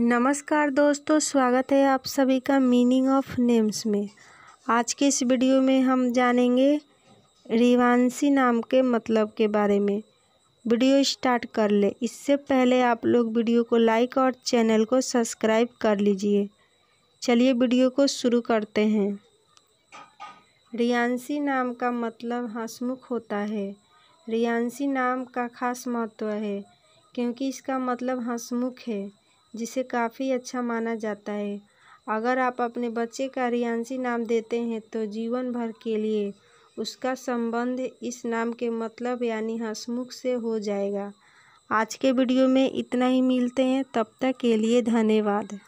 नमस्कार दोस्तों स्वागत है आप सभी का मीनिंग ऑफ नेम्स में आज के इस वीडियो में हम जानेंगे रिवांशी नाम के मतलब के बारे में वीडियो स्टार्ट कर ले इससे पहले आप लोग वीडियो को लाइक और चैनल को सब्सक्राइब कर लीजिए चलिए वीडियो को शुरू करते हैं रियांशी नाम का मतलब हंसमुख होता है रियांशी नाम का खास महत्व है क्योंकि इसका मतलब हंसमुख है जिसे काफ़ी अच्छा माना जाता है अगर आप अपने बच्चे का रियांशी नाम देते हैं तो जीवन भर के लिए उसका संबंध इस नाम के मतलब यानी हंसमुख से हो जाएगा आज के वीडियो में इतना ही मिलते हैं तब तक के लिए धन्यवाद